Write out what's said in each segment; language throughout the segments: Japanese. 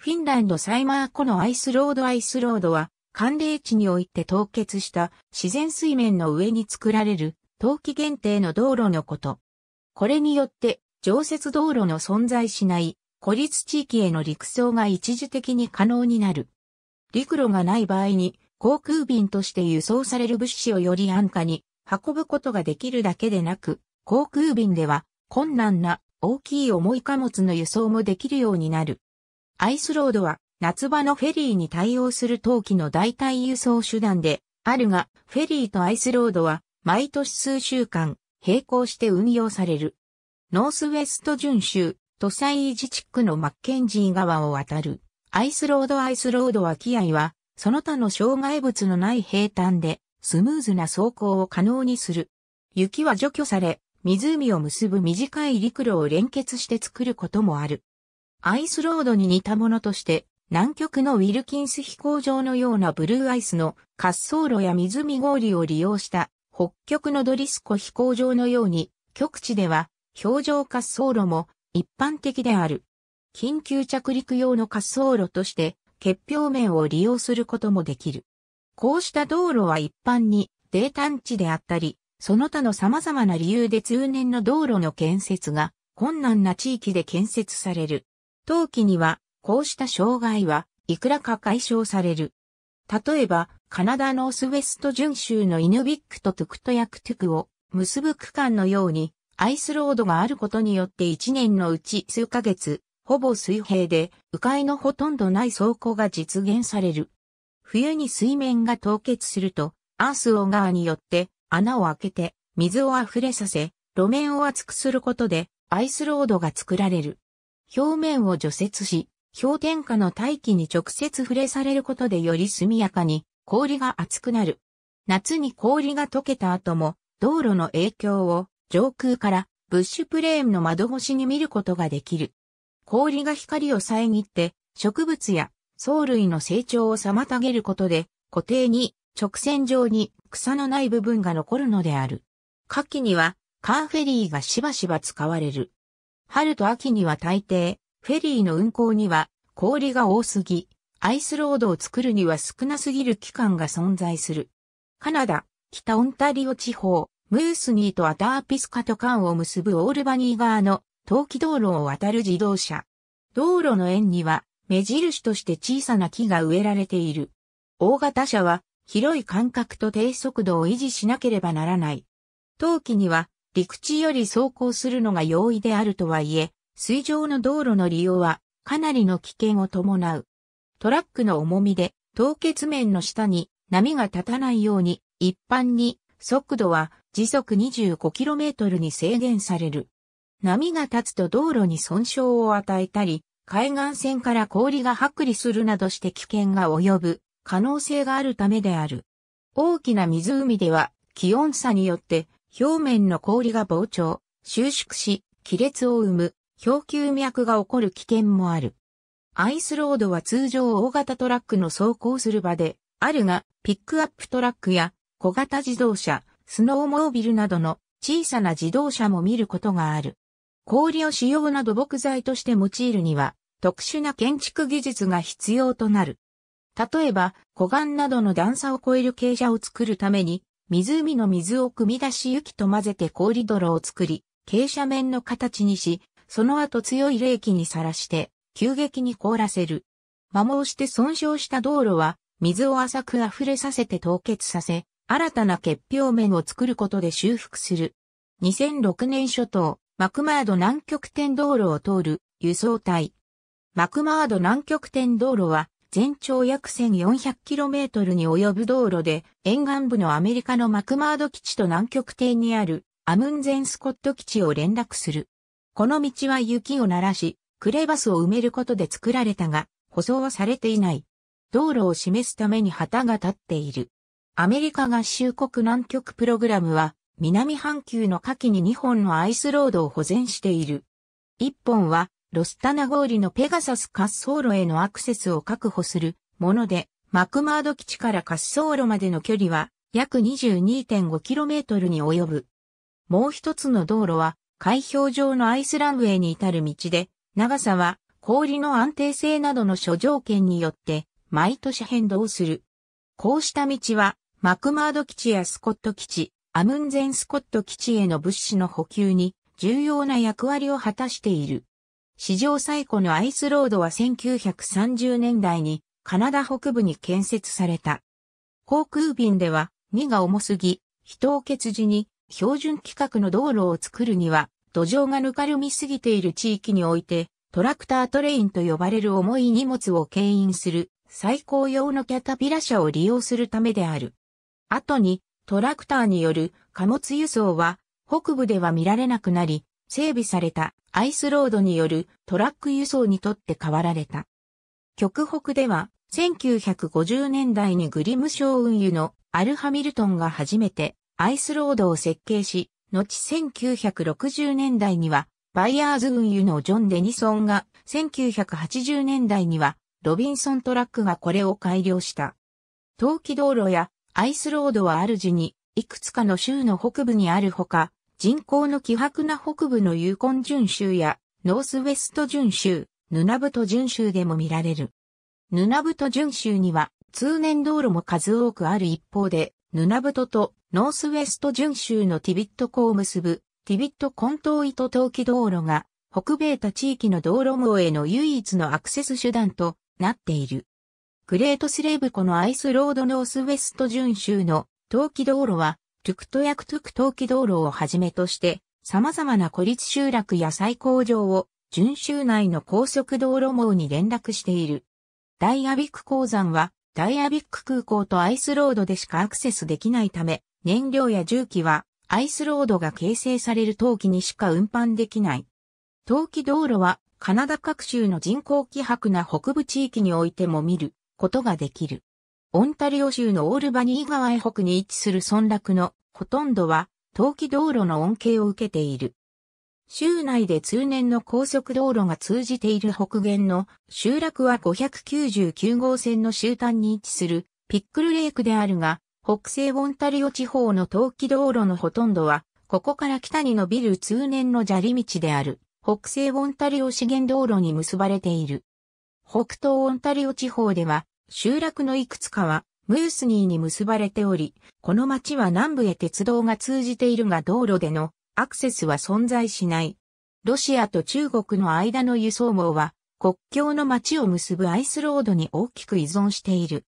フィンランドサイマー湖のアイスロードアイスロードは、寒冷地において凍結した自然水面の上に作られる冬季限定の道路のこと。これによって常設道路の存在しない孤立地域への陸送が一時的に可能になる。陸路がない場合に航空便として輸送される物資をより安価に運ぶことができるだけでなく、航空便では困難な大きい重い貨物の輸送もできるようになる。アイスロードは夏場のフェリーに対応する陶器の代替輸送手段であるが、フェリーとアイスロードは毎年数週間並行して運用される。ノースウェスト準州、都西自治区のマッケンジー川を渡る。アイスロードアイスロードは気合は、その他の障害物のない平坦で、スムーズな走行を可能にする。雪は除去され、湖を結ぶ短い陸路を連結して作ることもある。アイスロードに似たものとして、南極のウィルキンス飛行場のようなブルーアイスの滑走路や湖氷を利用した北極のドリスコ飛行場のように、極地では氷上滑走路も一般的である。緊急着陸用の滑走路として、結氷面を利用することもできる。こうした道路は一般に低探地であったり、その他の様々な理由で通年の道路の建設が困難な地域で建設される。当期には、こうした障害はいくらか解消される。例えば、カナダノースウェスト準州のイヌビックとトゥクトヤクトゥクを結ぶ区間のように、アイスロードがあることによって1年のうち数ヶ月、ほぼ水平で、迂回のほとんどない走行が実現される。冬に水面が凍結すると、アースオーガーによって穴を開けて水を溢れさせ、路面を厚くすることでアイスロードが作られる。表面を除雪し、氷点下の大気に直接触れされることでより速やかに氷が厚くなる。夏に氷が溶けた後も道路の影響を上空からブッシュプレーンの窓越しに見ることができる。氷が光を遮って植物や藻類の成長を妨げることで固定に直線上に草のない部分が残るのである。夏季にはカーフェリーがしばしば使われる。春と秋には大抵、フェリーの運航には氷が多すぎ、アイスロードを作るには少なすぎる期間が存在する。カナダ、北オンタリオ地方、ムースニーとアターピスカと間を結ぶオールバニー側の冬季道路を渡る自動車。道路の円には目印として小さな木が植えられている。大型車は広い間隔と低速度を維持しなければならない。冬季には陸地より走行するのが容易であるとはいえ、水上の道路の利用はかなりの危険を伴う。トラックの重みで凍結面の下に波が立たないように一般に速度は時速 25km に制限される。波が立つと道路に損傷を与えたり、海岸線から氷が剥離するなどして危険が及ぶ可能性があるためである。大きな湖では気温差によって表面の氷が膨張、収縮し、亀裂を生む、氷球脈が起こる危険もある。アイスロードは通常大型トラックの走行する場で、あるが、ピックアップトラックや小型自動車、スノーモービルなどの小さな自動車も見ることがある。氷を使用など木材として用いるには、特殊な建築技術が必要となる。例えば、湖岸などの段差を超える傾斜を作るために、湖の水を汲み出し雪と混ぜて氷泥を作り、傾斜面の形にし、その後強い冷気にさらして、急激に凍らせる。摩耗して損傷した道路は、水を浅く溢れさせて凍結させ、新たな結氷面を作ることで修復する。2006年初頭、マクマード南極点道路を通る輸送隊。マクマード南極点道路は全長約 1400km に及ぶ道路で、沿岸部のアメリカのマクマード基地と南極艇にあるアムンゼンスコット基地を連絡する。この道は雪を鳴らし、クレバスを埋めることで作られたが、舗装はされていない。道路を示すために旗が立っている。アメリカ合衆国南極プログラムは、南半球の夏季に2本のアイスロードを保全している。1本はロスタナ氷のペガサス滑走路へのアクセスを確保するもので、マクマード基地から滑走路までの距離は約 22.5km に及ぶ。もう一つの道路は、海氷上のアイスランウェイに至る道で、長さは氷の安定性などの諸条件によって毎年変動する。こうした道は、マクマード基地やスコット基地、アムンゼンスコット基地への物資の補給に重要な役割を果たしている。史上最古のアイスロードは1930年代にカナダ北部に建設された。航空便では荷が重すぎ、人を欠時に標準規格の道路を作るには土壌がぬかるみすぎている地域においてトラクタートレインと呼ばれる重い荷物を牽引する最高用のキャタピラ車を利用するためである。後にトラクターによる貨物輸送は北部では見られなくなり、整備されたアイスロードによるトラック輸送にとって変わられた。極北では1950年代にグリム商運輸のアル・ハミルトンが初めてアイスロードを設計し、後1960年代にはバイヤーズ運輸のジョン・デニソンが1980年代にはロビンソントラックがこれを改良した。冬季道路やアイスロードは主にいくつかの州の北部にあるほか、人口の希薄な北部のユーコン準州やノースウェスト準州、ヌナブト準州でも見られる。ヌナブト準州には通年道路も数多くある一方で、ヌナブトとノースウェスト準州のティビット湖を結ぶティビット根東糸陶器道路が北米他地域の道路網への唯一のアクセス手段となっている。グレートスレーブ湖のアイスロードノースウェスト準州の陶器道路はトゥクトヤクトゥク冬季道路をはじめとして、様々な孤立集落や再工場を、順州内の高速道路網に連絡している。ダイアビック鉱山は、ダイアビック空港とアイスロードでしかアクセスできないため、燃料や重機は、アイスロードが形成される冬季にしか運搬できない。冬季道路は、カナダ各州の人口希薄な北部地域においても見ることができる。オンタリオ州のオールバニー川へ北に位置する村落のほとんどは、冬季道路の恩恵を受けている。州内で通年の高速道路が通じている北限の集落は599号線の終端に位置するピックルレイクであるが、北西オンタリオ地方の冬季道路のほとんどは、ここから北に伸びる通年の砂利道である、北西オンタリオ資源道路に結ばれている。北東オンタリオ地方では、集落のいくつかはムースニーに結ばれており、この町は南部へ鉄道が通じているが道路でのアクセスは存在しない。ロシアと中国の間の輸送網は国境の町を結ぶアイスロードに大きく依存している。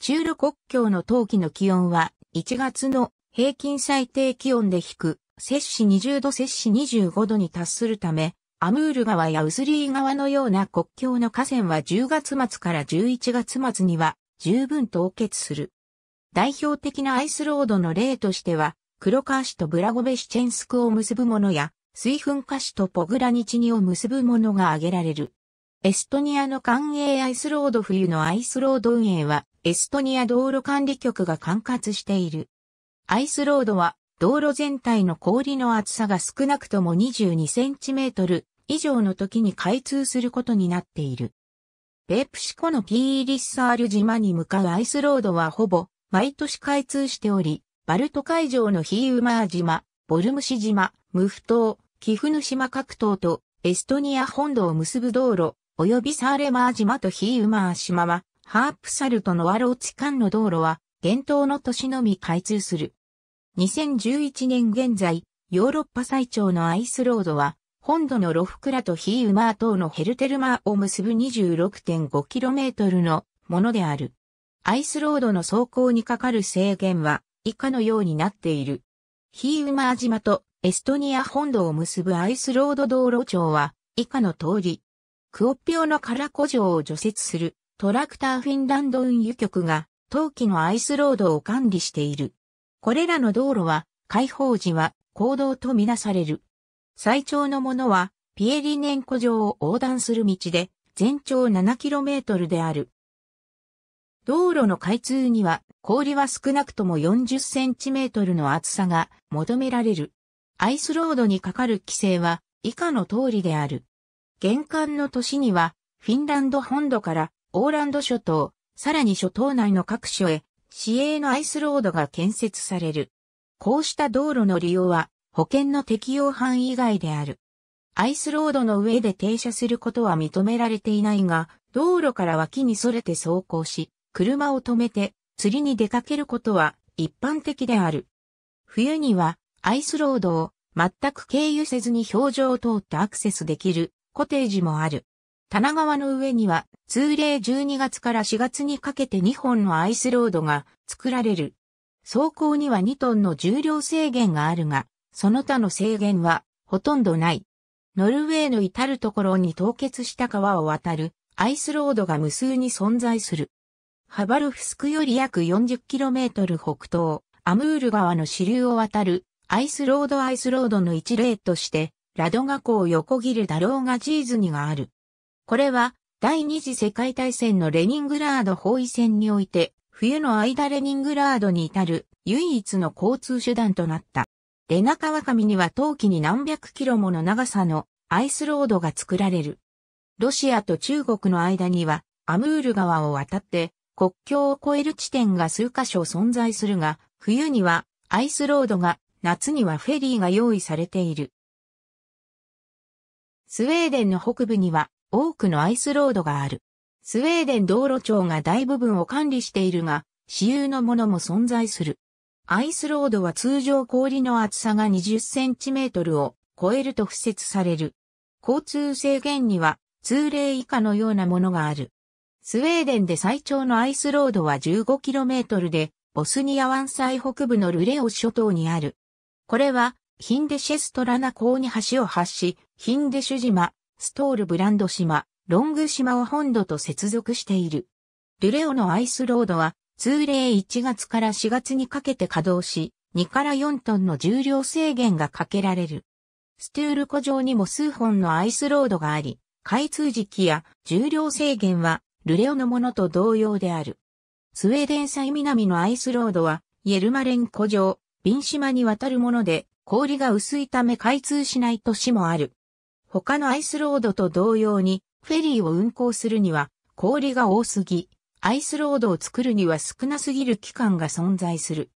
中路国境の冬季の気温は1月の平均最低気温で低く、摂氏20度摂氏25度に達するため、アムール川やウスリー川のような国境の河川は10月末から11月末には十分凍結する。代表的なアイスロードの例としては、黒川市とブラゴベシチェンスクを結ぶものや、水噴火市とポグラニチニを結ぶものが挙げられる。エストニアの官営アイスロード冬のアイスロード運営は、エストニア道路管理局が管轄している。アイスロードは道路全体の氷の厚さが少なくとも2 2トル以上の時に開通することになっている。ペプシコのピーリッサール島に向かうアイスロードはほぼ毎年開通しており、バルト海上のヒーウマー島、ボルムシ島、ムフ島、キフヌ島各島とエストニア本土を結ぶ道路、及びサーレマー島とヒーウマー島は、ハープサルトのワローチ間の道路は、伝統の都市のみ開通する。2011年現在、ヨーロッパ最長のアイスロードは、本土のロフクラとヒーウマー島のヘルテルマーを結ぶ 26.5km のものである。アイスロードの走行にかかる制限は以下のようになっている。ヒーウマー島とエストニア本土を結ぶアイスロード道路町は以下の通り。クオッピオのカラコ城を除雪するトラクターフィンランド運輸局が陶器のアイスロードを管理している。これらの道路は、開放時は、公道とみなされる。最長のものは、ピエリネン湖上を横断する道で、全長 7km である。道路の開通には、氷は少なくとも 40cm の厚さが求められる。アイスロードにかかる規制は以下の通りである。玄関の年には、フィンランド本土からオーランド諸島、さらに諸島内の各所へ市営のアイスロードが建設される。こうした道路の利用は保険の適用範囲外である。アイスロードの上で停車することは認められていないが、道路から脇に逸れて走行し、車を止めて釣りに出かけることは一般的である。冬にはアイスロードを全く経由せずに表情を通ってアクセスできるコテージもある。棚川の上には通例12月から4月にかけて2本のアイスロードが作られる。走行には2トンの重量制限があるが、その他の制限はほとんどない。ノルウェーの至るところに凍結した川を渡るアイスロードが無数に存在する。ハバルフスクより約 40km 北東、アムール川の支流を渡るアイスロードアイスロードの一例として、ラドガ湖を横切るダローガジーズニがある。これは第二次世界大戦のレニングラード包囲戦において、冬の間レニングラードに至る唯一の交通手段となった。レナ川上には冬季に何百キロもの長さのアイスロードが作られる。ロシアと中国の間にはアムール川を渡って国境を越える地点が数カ所存在するが、冬にはアイスロードが、夏にはフェリーが用意されている。スウェーデンの北部には多くのアイスロードがある。スウェーデン道路庁が大部分を管理しているが、私有のものも存在する。アイスロードは通常氷の厚さが20センチメートルを超えると敷設される。交通制限には通例以下のようなものがある。スウェーデンで最長のアイスロードは1 5トルで、ボスニア湾西北部のルレオ諸島にある。これは、ヒンデシェストラナ港に橋を発し、ヒンデシュ島、ストールブランド島、ロング島を本土と接続している。ルレオのアイスロードは、通例1月から4月にかけて稼働し、2から4トンの重量制限がかけられる。ストゥール湖上にも数本のアイスロードがあり、開通時期や重量制限はルレオのものと同様である。スウェーデン最南のアイスロードは、イェルマレン湖上、ビン島に渡るもので、氷が薄いため開通しない年もある。他のアイスロードと同様に、フェリーを運行するには氷が多すぎ、アイスロードを作るには少なすぎる期間が存在する。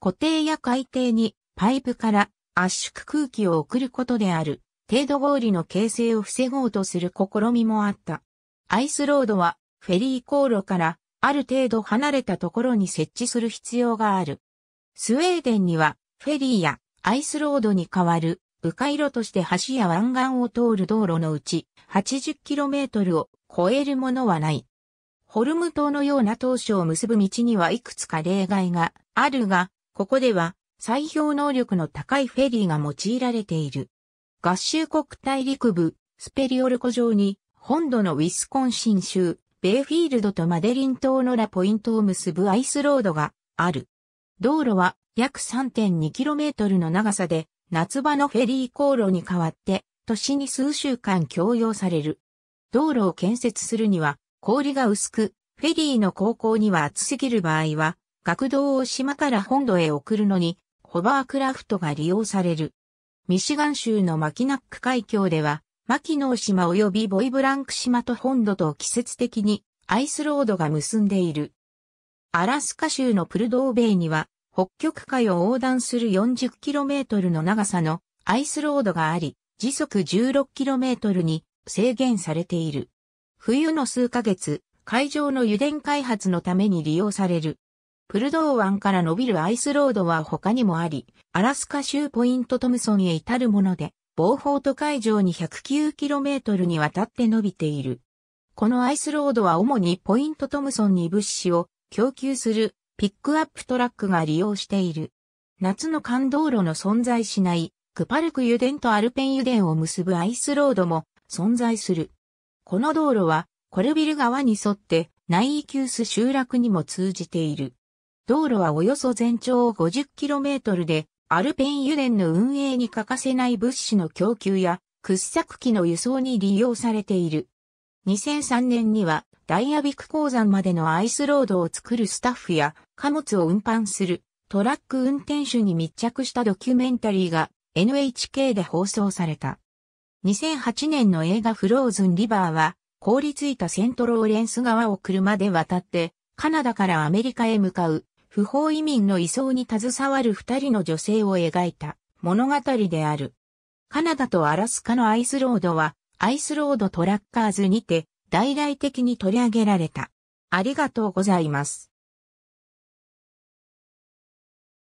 固定や海底にパイプから圧縮空気を送ることである、程度氷の形成を防ごうとする試みもあった。アイスロードはフェリー航路からある程度離れたところに設置する必要がある。スウェーデンにはフェリーやアイスロードに代わる迂回路として橋や湾岸を通る道路のうち 80km を超えるものはない。ホルム島のような島嶼を結ぶ道にはいくつか例外があるが、ここでは採氷能力の高いフェリーが用いられている。合衆国大陸部、スペリオル湖上に、本土のウィスコンシン州、ベイフィールドとマデリン島のラポイントを結ぶアイスロードがある。道路は約 3.2km の長さで夏場のフェリー航路に代わって、年に数週間供用される。道路を建設するには、氷が薄く、フェリーの航行には暑すぎる場合は、学童を島から本土へ送るのに、ホバークラフトが利用される。ミシガン州のマキナック海峡では、マキノー島及びボイブランク島と本土と季節的にアイスロードが結んでいる。アラスカ州のプルドーベイには北極海を横断する 40km の長さのアイスロードがあり、時速 16km に制限されている。冬の数ヶ月、海上の油田開発のために利用される。プルドー湾から伸びるアイスロードは他にもあり、アラスカ州ポイントトムソンへ至るもので、ボーフォート海上に 109km にわたって伸びている。このアイスロードは主にポイントトムソンに物資を供給するピックアップトラックが利用している。夏の間道路の存在しない、クパルク油田とアルペン油田を結ぶアイスロードも存在する。この道路は、コルビル川に沿って、ナイーキュース集落にも通じている。道路はおよそ全長 50km で、アルペン油田の運営に欠かせない物資の供給や、掘削機の輸送に利用されている。2003年にはダイヤビク鉱山までのアイスロードを作るスタッフや貨物を運搬するトラック運転手に密着したドキュメンタリーが NHK で放送された。2008年の映画フローズンリバーは凍りついたセントローレンス川を車で渡ってカナダからアメリカへ向かう不法移民の移送に携わる二人の女性を描いた物語である。カナダとアラスカのアイスロードはアイスロードトラッカーズにて、大々的に取り上げられた。ありがとうございます。